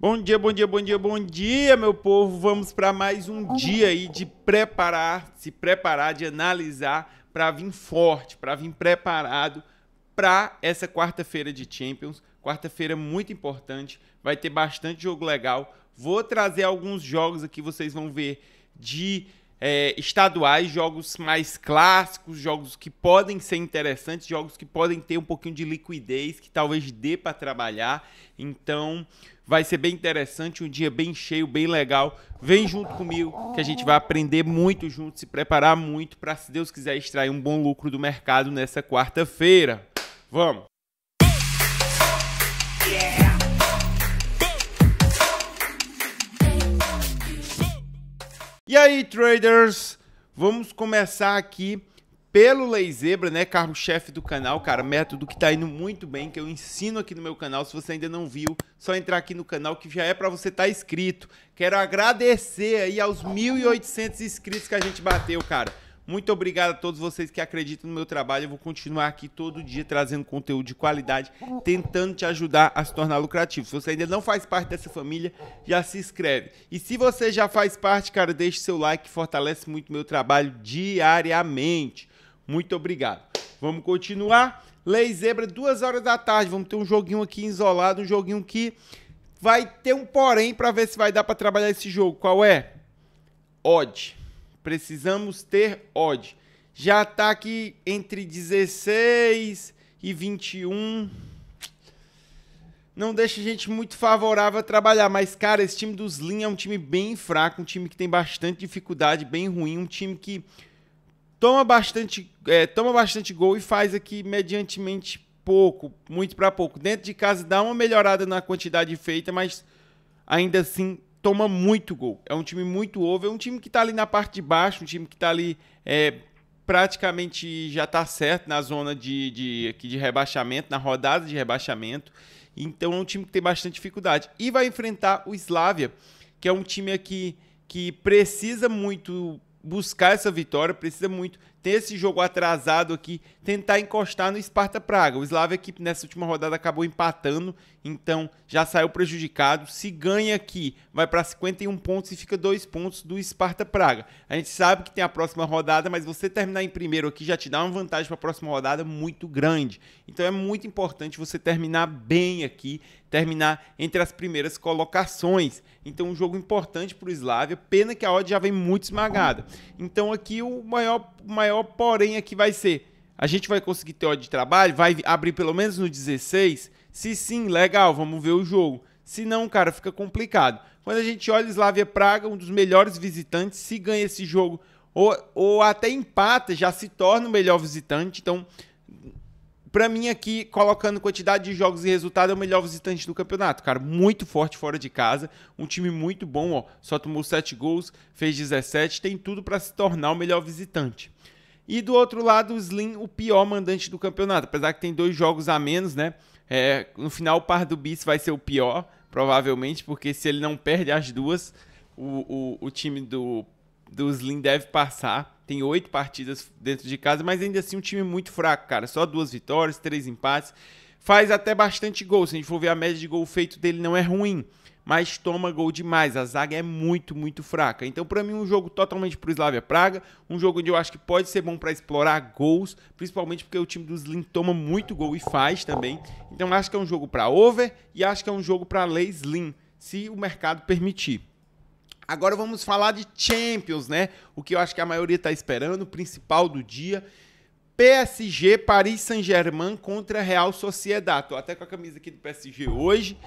Bom dia, bom dia, bom dia, bom dia, meu povo. Vamos para mais um uhum. dia aí de preparar, se preparar, de analisar para vir forte, para vir preparado para essa quarta-feira de Champions. Quarta-feira muito importante, vai ter bastante jogo legal. Vou trazer alguns jogos aqui, vocês vão ver de é, estaduais, jogos mais clássicos, jogos que podem ser interessantes, jogos que podem ter um pouquinho de liquidez, que talvez dê para trabalhar. Então, vai ser bem interessante, um dia bem cheio, bem legal. Vem junto comigo que a gente vai aprender muito junto, se preparar muito para, se Deus quiser, extrair um bom lucro do mercado nessa quarta-feira. Vamos! E aí, traders? Vamos começar aqui pelo Lei Zebra, né? Carro-chefe do canal, cara. Método que tá indo muito bem, que eu ensino aqui no meu canal. Se você ainda não viu, só entrar aqui no canal que já é para você estar tá inscrito. Quero agradecer aí aos 1.800 inscritos que a gente bateu, cara. Muito obrigado a todos vocês que acreditam no meu trabalho. Eu vou continuar aqui todo dia trazendo conteúdo de qualidade, tentando te ajudar a se tornar lucrativo. Se você ainda não faz parte dessa família, já se inscreve. E se você já faz parte, cara, deixe seu like, fortalece muito meu trabalho diariamente. Muito obrigado. Vamos continuar. Lei Zebra, duas horas da tarde. Vamos ter um joguinho aqui isolado, um joguinho que vai ter um porém para ver se vai dar para trabalhar esse jogo. Qual é? Odd. Precisamos ter odd. Já está aqui entre 16 e 21. Não deixa a gente muito favorável a trabalhar, mas cara, esse time dos Lean é um time bem fraco, um time que tem bastante dificuldade, bem ruim, um time que toma bastante, é, toma bastante gol e faz aqui mediantemente pouco, muito para pouco. Dentro de casa dá uma melhorada na quantidade feita, mas ainda assim toma muito gol. É um time muito over, é um time que está ali na parte de baixo, um time que está ali é, praticamente já está certo na zona de, de, aqui de rebaixamento, na rodada de rebaixamento. Então é um time que tem bastante dificuldade. E vai enfrentar o Slavia, que é um time aqui que precisa muito buscar essa vitória, precisa muito ter esse jogo atrasado aqui, tentar encostar no Sparta Praga. O Slavia que nessa última rodada acabou empatando, então já saiu prejudicado. Se ganha aqui, vai para 51 pontos e fica 2 pontos do Sparta Praga. A gente sabe que tem a próxima rodada, mas você terminar em primeiro aqui já te dá uma vantagem para a próxima rodada muito grande. Então é muito importante você terminar bem aqui, terminar entre as primeiras colocações. Então um jogo importante para o Slavia, pena que a odd já vem muito esmagada. Então aqui o maior, o maior maior porém aqui é vai ser, a gente vai conseguir ter hora de trabalho? Vai abrir pelo menos no 16? Se sim, legal, vamos ver o jogo. Se não, cara, fica complicado. Quando a gente olha Slavia Praga, um dos melhores visitantes, se ganha esse jogo ou, ou até empata, já se torna o melhor visitante. Então, para mim aqui, colocando quantidade de jogos e resultado, é o melhor visitante do campeonato, cara. Muito forte fora de casa, um time muito bom, ó. Só tomou 7 gols, fez 17, tem tudo para se tornar o melhor visitante. E do outro lado, o Slim, o pior mandante do campeonato. Apesar que tem dois jogos a menos, né? É, no final, o par do bis vai ser o pior, provavelmente, porque se ele não perde as duas, o, o, o time do, do Slim deve passar. Tem oito partidas dentro de casa, mas ainda assim um time muito fraco, cara. Só duas vitórias, três empates. Faz até bastante gol. Se a gente for ver a média de gol feito dele, não é ruim mas toma gol demais. A zaga é muito, muito fraca. Então, para mim, um jogo totalmente para o Slavia Praga, um jogo onde eu acho que pode ser bom para explorar gols, principalmente porque o time do Slim toma muito gol e faz também. Então, acho que é um jogo para over e acho que é um jogo para lei Slim, se o mercado permitir. Agora vamos falar de Champions, né? O que eu acho que a maioria está esperando, o principal do dia. PSG, Paris Saint-Germain contra Real Sociedade. Tô até com a camisa aqui do PSG hoje.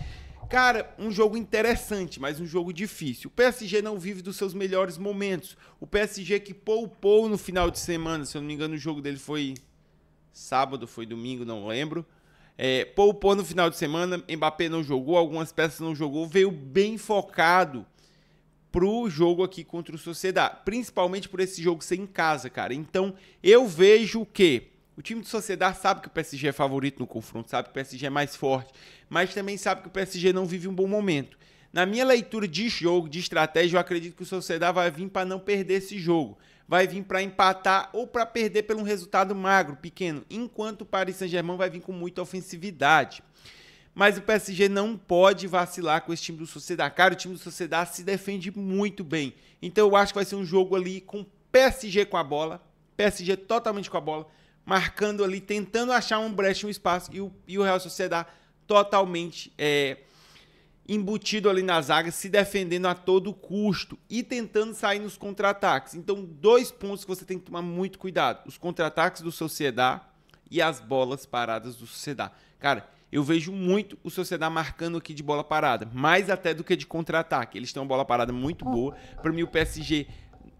Cara, um jogo interessante, mas um jogo difícil. O PSG não vive dos seus melhores momentos. O PSG que poupou no final de semana, se eu não me engano, o jogo dele foi sábado, foi domingo, não lembro. É, poupou no final de semana, Mbappé não jogou, algumas peças não jogou, veio bem focado pro jogo aqui contra o Sociedade, principalmente por esse jogo ser em casa, cara. Então, eu vejo o quê? O time do Sociedade sabe que o PSG é favorito no confronto, sabe que o PSG é mais forte, mas também sabe que o PSG não vive um bom momento. Na minha leitura de jogo, de estratégia, eu acredito que o Sociedade vai vir para não perder esse jogo. Vai vir para empatar ou para perder pelo um resultado magro, pequeno, enquanto o Paris Saint-Germain vai vir com muita ofensividade. Mas o PSG não pode vacilar com esse time do Sociedade. Cara, o time do Sociedade se defende muito bem. Então eu acho que vai ser um jogo ali com PSG com a bola, PSG totalmente com a bola, marcando ali, tentando achar um brecha, um espaço, e o, e o Real Sociedade totalmente é, embutido ali na zaga, se defendendo a todo custo e tentando sair nos contra-ataques. Então, dois pontos que você tem que tomar muito cuidado: os contra-ataques do Sociedade e as bolas paradas do Sociedade. Cara, eu vejo muito o Sociedade marcando aqui de bola parada, mais até do que de contra-ataque. Eles têm uma bola parada muito boa. Para mim, o PSG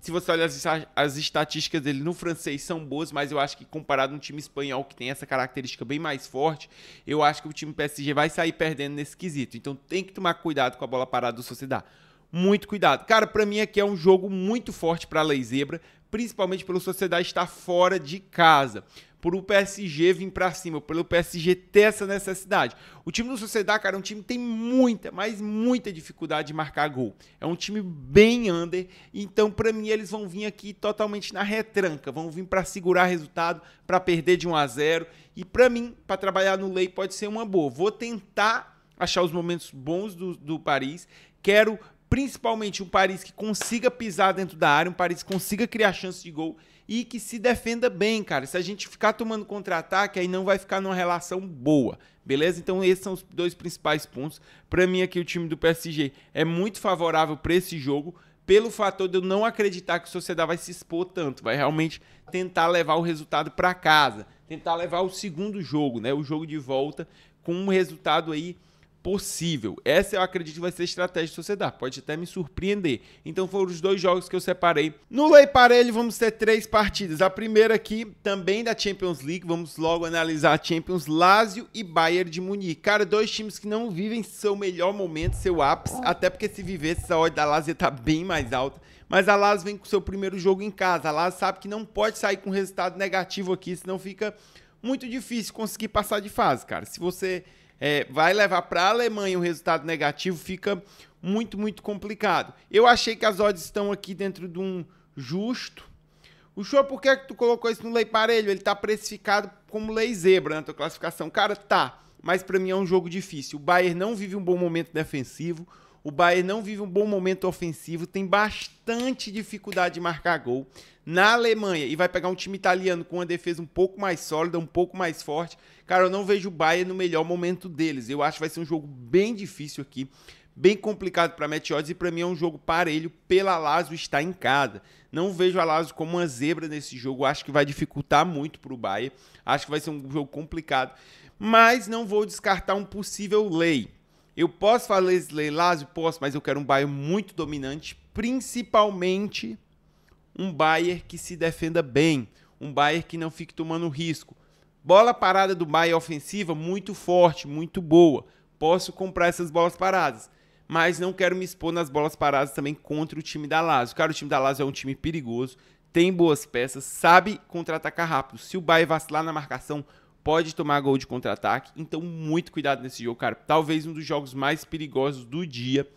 se você olhar as, as estatísticas dele no francês são boas, mas eu acho que comparado a um time espanhol que tem essa característica bem mais forte, eu acho que o time PSG vai sair perdendo nesse quesito. Então tem que tomar cuidado com a bola parada do Sociedade muito cuidado. Cara, para mim aqui é um jogo muito forte para a Lei Zebra, principalmente pelo Sociedade estar fora de casa, por o PSG vir para cima, pelo PSG ter essa necessidade. O time do Sociedade, cara, é um time que tem muita, mas muita dificuldade de marcar gol. É um time bem under, então para mim eles vão vir aqui totalmente na retranca, vão vir para segurar resultado, para perder de 1 a 0 e para mim, para trabalhar no Lei pode ser uma boa. Vou tentar achar os momentos bons do, do Paris. Quero principalmente um Paris que consiga pisar dentro da área, um Paris que consiga criar chance de gol e que se defenda bem, cara. Se a gente ficar tomando contra-ataque, aí não vai ficar numa relação boa, beleza? Então esses são os dois principais pontos. Para mim aqui o time do PSG é muito favorável para esse jogo, pelo fator de eu não acreditar que o Sociedade vai se expor tanto, vai realmente tentar levar o resultado para casa, tentar levar o segundo jogo, né, o jogo de volta com um resultado aí possível. Essa eu acredito que vai ser a estratégia de Sociedade, pode até me surpreender. Então foram os dois jogos que eu separei. No Lei Parelho vamos ter três partidas. A primeira aqui também da Champions League, vamos logo analisar a Champions, Lazio e Bayern de Munique. Cara, dois times que não vivem seu melhor momento, seu ápice, até porque se vivesse essa odd da Lazio tá bem mais alta. Mas a Lazio vem com seu primeiro jogo em casa. A Lazio sabe que não pode sair com resultado negativo aqui, senão fica muito difícil conseguir passar de fase, cara. Se você é, vai levar para a Alemanha um resultado negativo, fica muito, muito complicado. Eu achei que as odds estão aqui dentro de um justo. O show, por que, é que tu colocou isso no lei parelho? Ele tá precificado como lei zebra na né, tua classificação. Cara, tá, mas para mim é um jogo difícil. O Bayern não vive um bom momento defensivo. O Bayern não vive um bom momento ofensivo, tem bastante dificuldade de marcar gol na Alemanha e vai pegar um time italiano com uma defesa um pouco mais sólida, um pouco mais forte. Cara, eu não vejo o Bayern no melhor momento deles. Eu acho que vai ser um jogo bem difícil aqui, bem complicado para Meteodes e para mim é um jogo parelho pela Lazio estar em casa. Não vejo a Lazio como uma zebra nesse jogo. Acho que vai dificultar muito para o Bayern. Acho que vai ser um jogo complicado, mas não vou descartar um possível lei eu posso fazer leilás? Posso, mas eu quero um Bayern muito dominante, principalmente um Bayern que se defenda bem, um Bayern que não fique tomando risco. Bola parada do Bayern ofensiva muito forte, muito boa. Posso comprar essas bolas paradas, mas não quero me expor nas bolas paradas também contra o time da Lazio. Cara, o time da Lazio é um time perigoso, tem boas peças, sabe contra-atacar rápido. Se o Bayern vacilar na marcação, pode tomar gol de contra-ataque. Então, muito cuidado nesse jogo, cara. Talvez um dos jogos mais perigosos do dia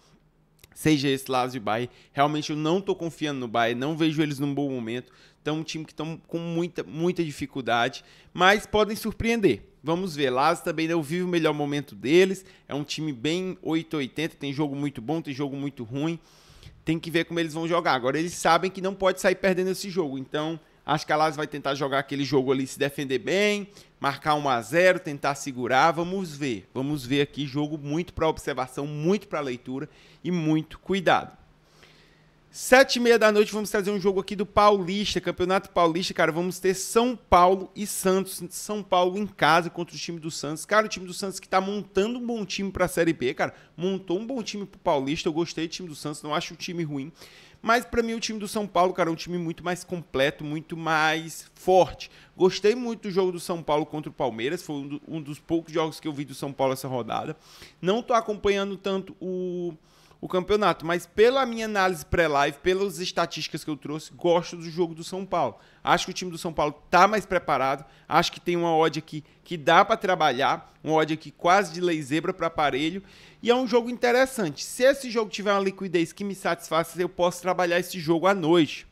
seja esse Lazio e Bahia. Realmente eu não estou confiando no Bahia, não vejo eles num bom momento. Então, um time que estão com muita, muita dificuldade, mas podem surpreender. Vamos ver, Lazio também não vive o melhor momento deles. É um time bem 880, tem jogo muito bom, tem jogo muito ruim. Tem que ver como eles vão jogar. Agora eles sabem que não pode sair perdendo esse jogo. Então, Acho que a Lazio vai tentar jogar aquele jogo ali, se defender bem, marcar 1 a 0, tentar segurar. Vamos ver. Vamos ver aqui jogo muito para observação, muito para leitura e muito cuidado. Sete e meia da noite vamos trazer um jogo aqui do Paulista, Campeonato Paulista, cara. Vamos ter São Paulo e Santos, São Paulo em casa contra o time do Santos. Cara, o time do Santos que tá montando um bom time para a Série B, cara. Montou um bom time pro Paulista. Eu gostei do time do Santos, não acho o time ruim. Mas para mim o time do São Paulo, cara, é um time muito mais completo, muito mais forte. Gostei muito do jogo do São Paulo contra o Palmeiras, foi um, do, um dos poucos jogos que eu vi do São Paulo essa rodada. Não tô acompanhando tanto o o campeonato. Mas pela minha análise pré-live, pelas estatísticas que eu trouxe, gosto do jogo do São Paulo. Acho que o time do São Paulo tá mais preparado. Acho que tem uma odd aqui que dá para trabalhar, uma odd aqui quase de lei zebra para aparelho. E é um jogo interessante. Se esse jogo tiver uma liquidez que me satisfaça, eu posso trabalhar esse jogo à noite.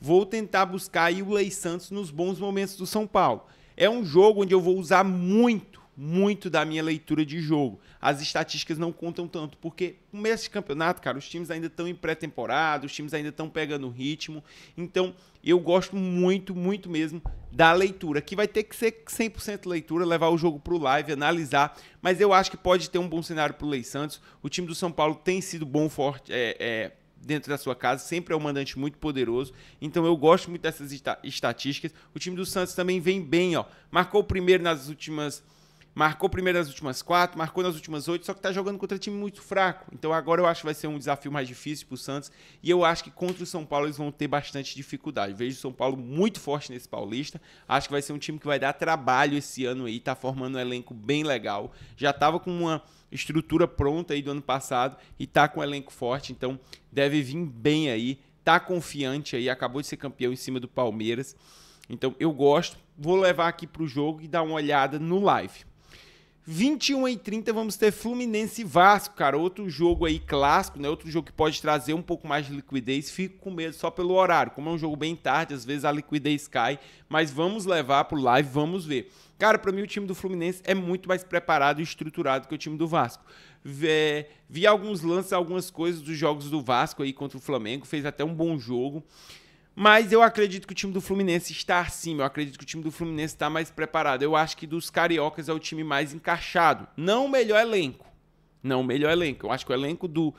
Vou tentar buscar aí o Lei Santos nos bons momentos do São Paulo. É um jogo onde eu vou usar muito muito da minha leitura de jogo. As estatísticas não contam tanto, porque começo de campeonato, cara, os times ainda estão em pré-temporada, os times ainda estão pegando ritmo. Então, eu gosto muito, muito mesmo da leitura, que vai ter que ser 100% leitura, levar o jogo para o live, analisar. Mas eu acho que pode ter um bom cenário para o Lei Santos. O time do São Paulo tem sido bom, forte, é, é dentro da sua casa, sempre é um mandante muito poderoso. Então eu gosto muito dessas estatísticas. O time do Santos também vem bem, ó. Marcou o primeiro nas últimas marcou primeiro nas últimas quatro, marcou nas últimas oito, só que está jogando contra time muito fraco. Então agora eu acho que vai ser um desafio mais difícil para o Santos e eu acho que contra o São Paulo eles vão ter bastante dificuldade. Vejo o São Paulo muito forte nesse Paulista, acho que vai ser um time que vai dar trabalho esse ano aí, está formando um elenco bem legal. Já estava com uma estrutura pronta aí do ano passado e está com um elenco forte, então deve vir bem aí, tá confiante aí, acabou de ser campeão em cima do Palmeiras. Então eu gosto, vou levar aqui para o jogo e dar uma olhada no live. 21 e 30 vamos ter Fluminense e Vasco, cara. Outro jogo aí clássico, né? Outro jogo que pode trazer um pouco mais de liquidez. Fico com medo só pelo horário. Como é um jogo bem tarde, às vezes a liquidez cai. Mas vamos levar pro live, vamos ver. Cara, para mim o time do Fluminense é muito mais preparado e estruturado que o time do Vasco. vi alguns lances, algumas coisas dos jogos do Vasco aí contra o Flamengo. Fez até um bom jogo. Mas eu acredito que o time do Fluminense está acima. Eu acredito que o time do Fluminense está mais preparado. Eu acho que dos cariocas é o time mais encaixado. Não o melhor elenco. Não o melhor elenco. Eu acho que o elenco do,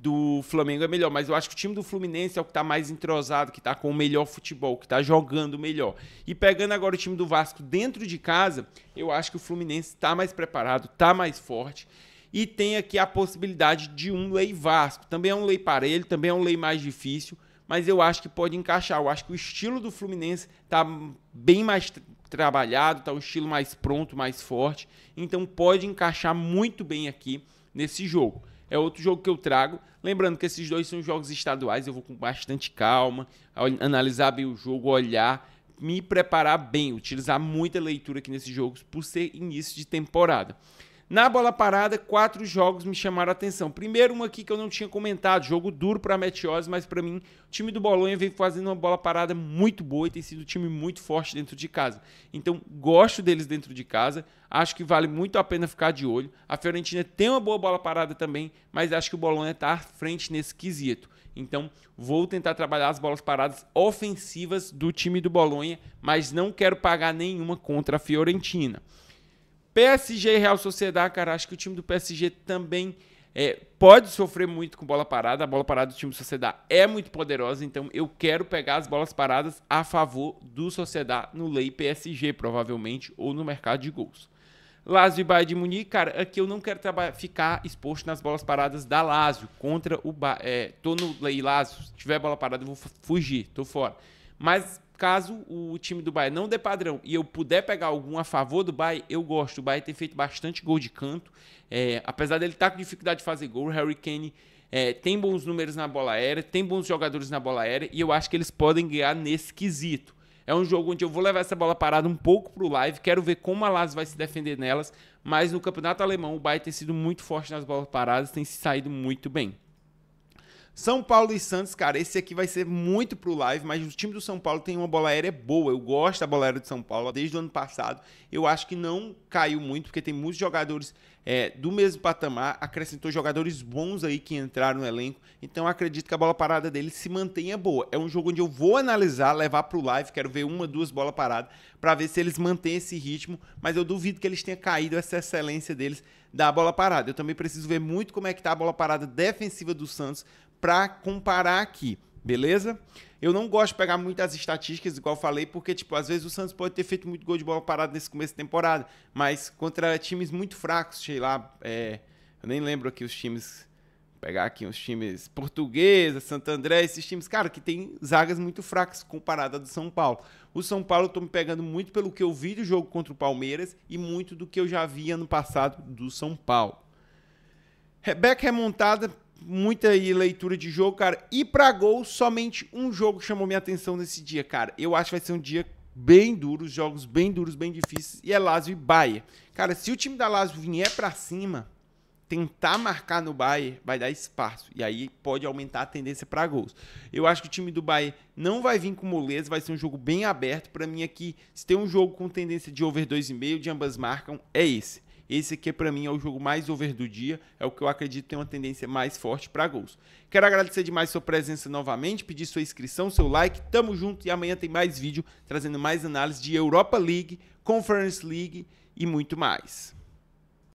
do Flamengo é melhor. Mas eu acho que o time do Fluminense é o que está mais entrosado, que está com o melhor futebol, que está jogando melhor. E pegando agora o time do Vasco dentro de casa, eu acho que o Fluminense está mais preparado, está mais forte e tem aqui a possibilidade de um lei Vasco. Também é um lei parelho, também é um lei mais difícil, mas eu acho que pode encaixar. Eu acho que o estilo do Fluminense está bem mais trabalhado, está um estilo mais pronto, mais forte. Então pode encaixar muito bem aqui nesse jogo. É outro jogo que eu trago. Lembrando que esses dois são jogos estaduais, eu vou com bastante calma, analisar bem o jogo, olhar, me preparar bem, utilizar muita leitura aqui nesses jogos por ser início de temporada. Na bola parada, quatro jogos me chamaram a atenção. Primeiro, um aqui que eu não tinha comentado, jogo duro para a Meteose, mas para mim, o time do Bolonha vem fazendo uma bola parada muito boa e tem sido um time muito forte dentro de casa. Então, gosto deles dentro de casa, acho que vale muito a pena ficar de olho. A Fiorentina tem uma boa bola parada também, mas acho que o Bolonha está à frente nesse quesito. Então, vou tentar trabalhar as bolas paradas ofensivas do time do Bolonha, mas não quero pagar nenhuma contra a Fiorentina. PSG e Real Sociedade, cara, acho que o time do PSG também é, pode sofrer muito com bola parada. A bola parada do time do Sociedade é muito poderosa, então eu quero pegar as bolas paradas a favor do Sociedade no lei PSG, provavelmente, ou no mercado de gols. Lazio e Bayern de Munique, cara, aqui eu não quero ficar exposto nas bolas paradas da Lazio contra o ba é, tô no lei Lazio, se tiver bola parada eu vou fugir, tô fora. Mas caso o time do Bahia não dê padrão e eu puder pegar algum a favor do Bahia, eu gosto. O Bahia tem feito bastante gol de canto. É, apesar dele estar tá com dificuldade de fazer gol, o Harry Kane é, tem bons números na bola aérea, tem bons jogadores na bola aérea e eu acho que eles podem ganhar nesse quesito. É um jogo onde eu vou levar essa bola parada um pouco pro live, quero ver como a Lazio vai se defender nelas, mas no campeonato alemão o Bahia tem sido muito forte nas bolas paradas, tem se saído muito bem. São Paulo e Santos, cara, esse aqui vai ser muito pro live, mas o time do São Paulo tem uma bola aérea boa. Eu gosto da bola aérea de São Paulo desde o ano passado. Eu acho que não caiu muito, porque tem muitos jogadores é, do mesmo patamar. Acrescentou jogadores bons aí que entraram no elenco. Então acredito que a bola parada dele se mantenha boa. É um jogo onde eu vou analisar, levar pro live. Quero ver uma, duas bolas paradas para ver se eles mantêm esse ritmo. Mas eu duvido que eles tenham caído essa excelência deles da bola parada. Eu também preciso ver muito como é que tá a bola parada defensiva do Santos para comparar aqui, beleza? Eu não gosto de pegar muitas estatísticas, igual falei, porque, tipo, às vezes o Santos pode ter feito muito gol de bola parada nesse começo de temporada, mas contra times muito fracos, sei lá, é, eu nem lembro aqui os times, vou pegar aqui os times portuguesa, Santo André, esses times, cara, que tem zagas muito fracas comparada a do São Paulo. O São Paulo eu tô me pegando muito pelo que eu vi do jogo contra o Palmeiras e muito do que eu já vi ano passado do São Paulo. Rebeca remontada muita leitura de jogo, cara. E para gol, somente um jogo chamou minha atenção nesse dia, cara. Eu acho que vai ser um dia bem duro, jogos bem duros, bem difíceis, e é Lazio e Bahia. Cara, se o time da Lazio vier para cima, tentar marcar no Bahia, vai dar espaço, e aí pode aumentar a tendência para gols. Eu acho que o time do Bahia não vai vir com moleza, vai ser um jogo bem aberto. Para mim aqui, se tem um jogo com tendência de over 2,5, de ambas marcam, é esse. Esse aqui, para mim, é o jogo mais over do dia, é o que eu acredito tem uma tendência mais forte para gols. Quero agradecer demais sua presença novamente, pedir sua inscrição, seu like, tamo junto e amanhã tem mais vídeo trazendo mais análise de Europa League, Conference League e muito mais.